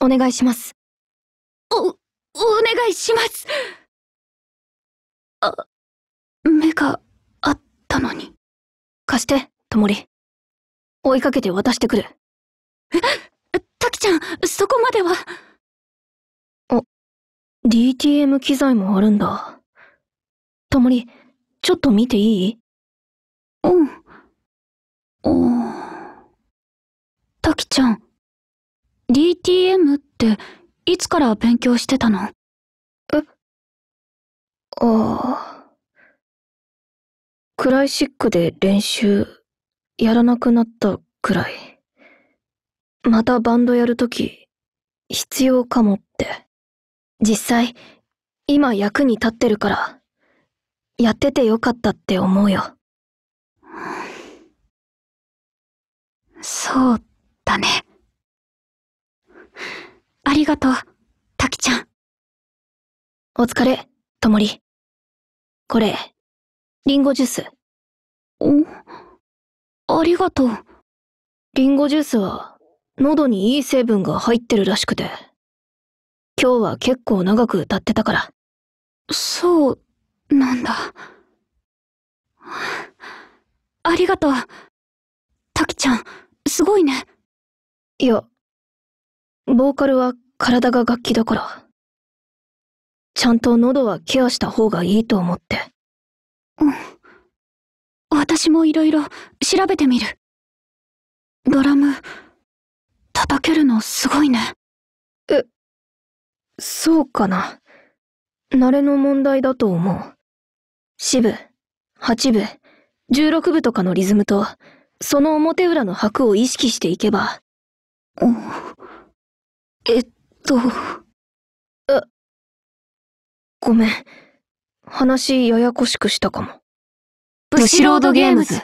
お願いします。お、お願いしますあ、目があったのに。貸して、ともり。追いかけて渡してくる。え、たきちゃん、そこまでは。あ、DTM 機材もあるんだ。ともり、ちょっと見ていいうん。おー。たきちゃん。DTM っていつから勉強してたのえああ。クライシックで練習やらなくなったくらい。またバンドやるとき必要かもって。実際、今役に立ってるから、やっててよかったって思うよ。そうだね。がとう、タキちゃん。お疲れ、ともり。これ、リンゴジュース。んありがとう。リンゴジュースは、喉にいい成分が入ってるらしくて。今日は結構長く歌ってたから。そう、なんだ。ありがとう。タキちゃん、すごいね。いや、ボーカルは体が楽器だから。ちゃんと喉はケアした方がいいと思って。うん。私も色々調べてみる。ドラム、叩けるのすごいね。え、そうかな。慣れの問題だと思う。四部、八部、十六部とかのリズムと、その表裏の拍を意識していけば。えっと、え、ごめん。話ややこしくしたかも。ブシロードゲームズ。